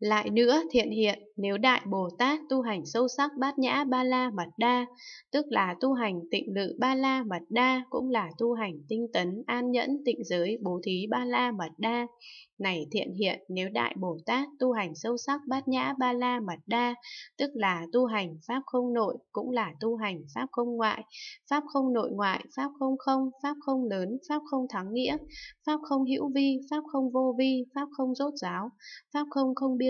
Lại nữa, thiện hiện, nếu Đại Bồ Tát tu hành sâu sắc bát nhã ba la mật đa, tức là tu hành tịnh lự ba la mật đa, cũng là tu hành tinh tấn, an nhẫn, tịnh giới, bố thí ba la mật đa. Này thiện hiện, nếu Đại Bồ Tát tu hành sâu sắc bát nhã ba la mật đa, tức là tu hành pháp không nội, cũng là tu hành pháp không ngoại, pháp không nội ngoại, pháp không không, pháp không lớn, pháp không thắng nghĩa, pháp không hữu vi, pháp không vô vi, pháp không rốt ráo, pháp không không biên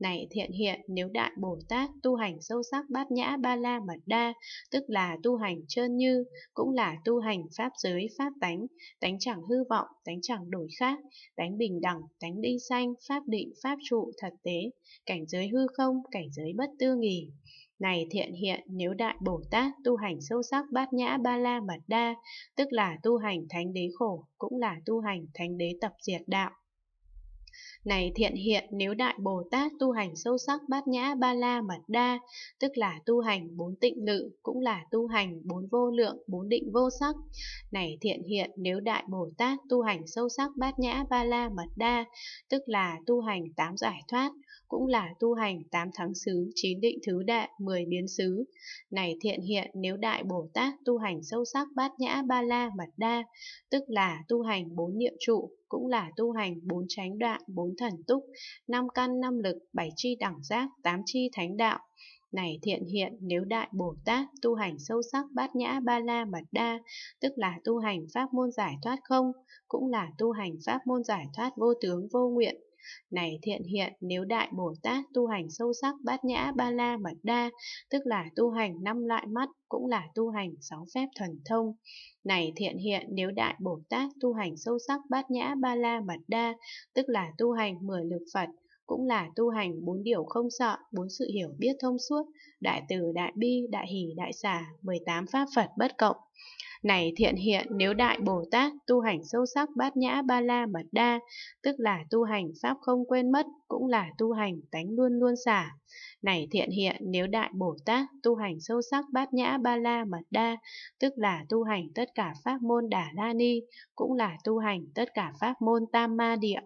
này thiện hiện, nếu Đại Bồ Tát tu hành sâu sắc bát nhã ba la mật đa, tức là tu hành trơn như, cũng là tu hành pháp giới pháp tánh, tánh chẳng hư vọng, tánh chẳng đổi khác, tánh bình đẳng, tánh đi sanh, pháp định, pháp trụ, thật tế, cảnh giới hư không, cảnh giới bất tư nghỉ. Này thiện hiện, nếu Đại Bồ Tát tu hành sâu sắc bát nhã ba la mật đa, tức là tu hành thánh đế khổ, cũng là tu hành thánh đế tập diệt đạo. Này thiện hiện nếu Đại Bồ Tát tu hành sâu sắc bát nhã ba la mật đa, tức là tu hành bốn tịnh lự, cũng là tu hành bốn vô lượng, bốn định vô sắc. Này thiện hiện nếu Đại Bồ Tát tu hành sâu sắc bát nhã ba la mật đa, tức là tu hành tám giải thoát, cũng là tu hành tám thắng xứ, chín định thứ đệ mười biến xứ. Này thiện hiện nếu Đại Bồ Tát tu hành sâu sắc bát nhã ba la mật đa, tức là tu hành bốn niệm trụ, cũng là tu hành bốn chánh đoạn, bốn thần túc, năm căn năm lực, bảy chi đẳng giác, tám chi thánh đạo. Này thiện hiện nếu đại Bồ Tát tu hành sâu sắc bát nhã ba la mật đa, tức là tu hành pháp môn giải thoát không, cũng là tu hành pháp môn giải thoát vô tướng vô nguyện, này thiện hiện, nếu Đại Bồ Tát tu hành sâu sắc bát nhã ba la mật đa, tức là tu hành năm loại mắt, cũng là tu hành sáu phép thần thông. Này thiện hiện, nếu Đại Bồ Tát tu hành sâu sắc bát nhã ba la mật đa, tức là tu hành mười lực Phật, cũng là tu hành bốn điều không sợ, bốn sự hiểu biết thông suốt, đại từ, đại bi, đại hỷ, đại xả, 18 pháp Phật bất cộng. Này thiện hiện nếu đại Bồ Tát tu hành sâu sắc bát nhã ba la mật đa, tức là tu hành pháp không quên mất, cũng là tu hành tánh luôn luôn xả. Này thiện hiện nếu đại Bồ Tát tu hành sâu sắc bát nhã ba la mật đa, tức là tu hành tất cả pháp môn đà la ni, cũng là tu hành tất cả pháp môn tam ma địa.